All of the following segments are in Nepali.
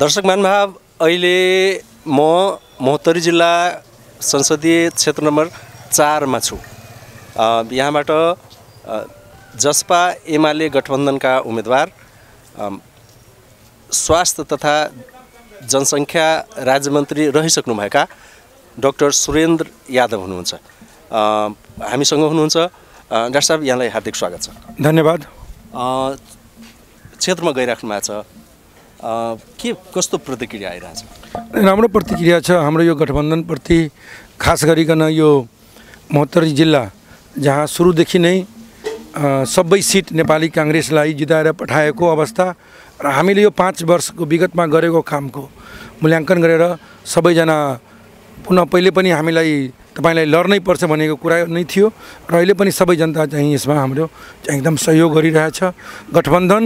दर्शक महानुभाव अहिले म महोत्तरी जिल्ला संसदीय क्षेत्र नम्बर चारमा छु यहाँबाट जसपा एमाले गठबन्धनका उम्मेदवार स्वास्थ्य तथा जनसङ्ख्या राज्यमन्त्री रहिसक्नुभएका डक्टर सुरेन्द्र यादव हुनुहुन्छ हामीसँग हुनुहुन्छ डाक्टर साहब यहाँलाई हार्दिक स्वागत छ धन्यवाद क्षेत्रमा गइराख्नु भएको छ के कस्तो प्रतिक्रिया आइरहेछ राम्रो प्रतिक्रिया छ हाम्रो यो गठबन्धनप्रति खास गरिकन यो महोत्तरी जिल्ला जहाँ सुरुदेखि नै सबै सिट नेपाली काङ्ग्रेसलाई जिताएर पठाएको अवस्था र हामीले यो पाँच वर्षको विगतमा गरेको कामको मूल्याङ्कन गरेर सबैजना पुनः पहिले पनि हामीलाई तपाईँलाई लड्नै पर्छ भनेको कुरा नै थियो र अहिले पनि सबै जनता चाहिँ यसमा हाम्रो एकदम सहयोग गरिरहेछ गठबन्धन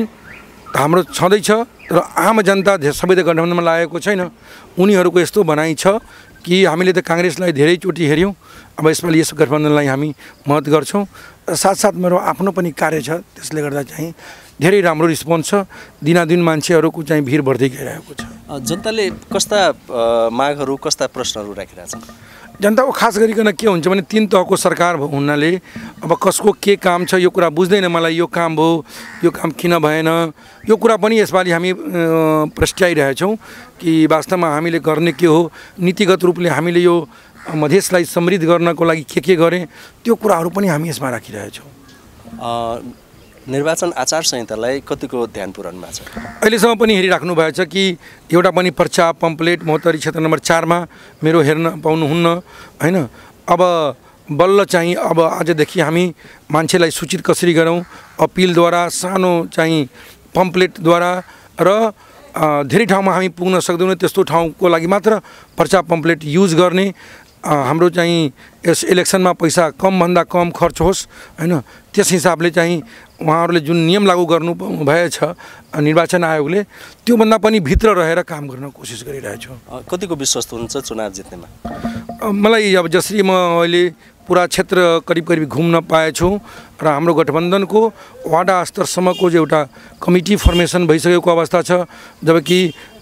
हाम्रो छँदैछ र आम जनता सबैले गठबन्धनमा लागेको छैन उनीहरूको यस्तो भनाइ छ कि हामीले त काङ्ग्रेसलाई धेरैचोटि हेऱ्यौँ अब यसपालि यस गठबन्धनलाई हामी मद्दत गर्छौँ र साथसाथ मेरो आफ्नो पनि कार्य छ त्यसले गर्दा चाहिँ धेरै राम्रो रिस्पोन्स छ दिनादिन मान्छेहरूको चाहिँ भिड बढ्दै गइरहेको छ जनताले कस्ता मागहरू कस्ता प्रश्नहरू राखिरहेछ जनताको खास गरिकन के हुन्छ भने तिन तहको सरकार हुनाले अब कसको के काम छ यो कुरा बुझ्दैन मलाई यो काम भयो यो काम किन भएन यो कुरा पनि यसपालि हामी प्रस्ट्याइरहेछौँ कि वास्तवमा हामीले गर्ने के हो नीतिगत रूपले हामीले यो मधेसलाई समृद्ध गर्नको लागि के के गरेँ त्यो कुराहरू पनि हामी यसमा राखिरहेछौँ निर्वाचन आचार संहितालाई कतिको ध्यान पुऱ्याउनु भएको छ अहिलेसम्म पनि हेरिराख्नु भएको छ कि एउटा पनि पर्चा पम्पलेट महोत्तरी क्षेत्र नम्बर चारमा मेरो हेर्न पाउनुहुन्न होइन अब बल्ल चाहिँ अब आजदेखि हामी मान्छेलाई सूचित कसरी गरौँ अपिलद्वारा सानो चाहिँ पम्पलेटद्वारा र धेरै ठाउँमा हामी पुग्न सक्दैनौँ त्यस्तो ठाउँको लागि मात्र पर्चा पम्पलेट युज गर्ने हाम्रो चाहिँ यस इलेक्सनमा पैसा कमभन्दा कम खर्च होस् होइन त्यस हिसाबले चाहिँ उहाँहरूले जुन नियम लागू गर्नु भएछ निर्वाचन आयोगले त्योभन्दा पनि भित्र रहेर काम गर्न कोसिस गरिरहेछु कतिको विश्वस्त हुन्छ चुनाव जित्नेमा मलाई अब जसरी म अहिले पुरा क्षेत्र करिब करिब घुम्न पाएछु र हाम्रो गठबन्धनको वाडा स्तरसम्मको चाहिँ एउटा कमिटी फर्मेसन भइसकेको अवस्था छ जबकि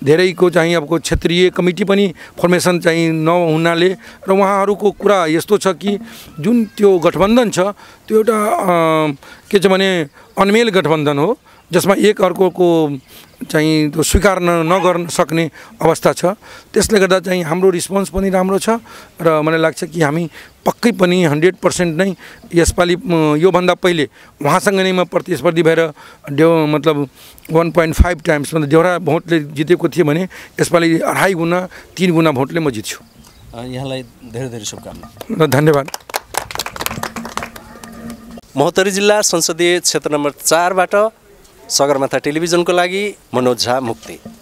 धेरैको चाहिँ अबको क्षेत्रीय कमिटी पनि फर्मेसन चाहिँ नहुनाले र उहाँहरूको कुरा यस्तो छ कि जुन त्यो गठबन्धन छ त्यो एउटा के छ भने अनमेल गठबन्धन हो जसमा एक अर्कोको चाहिँ त्यो स्वीकार नगर्न सक्ने अवस्था छ त्यसले गर्दा चाहिँ हाम्रो रिस्पोन्स पनि राम्रो छ र मलाई लाग्छ कि हामी पक्कै पनि हन्ड्रेड पर्सेन्ट नै यसपालि योभन्दा पहिले उहाँसँग नै म प्रतिस्पर्धी भएर डेउ मतलब वान पोइन्ट फाइभ टाइम्स मतलब देउरा भोटले जितेको थिएँ भने यसपालि अढाई गुणा तिन गुणा भोटले म जित्छु यहाँलाई धेरै धेरै शुभकामना र धन्यवाद महोत्तरी जिल्ला संसदीय क्षेत्र नम्बर चारबाट सगरमाथा टेलिभिजनको लागि मनोज झा मुक्ति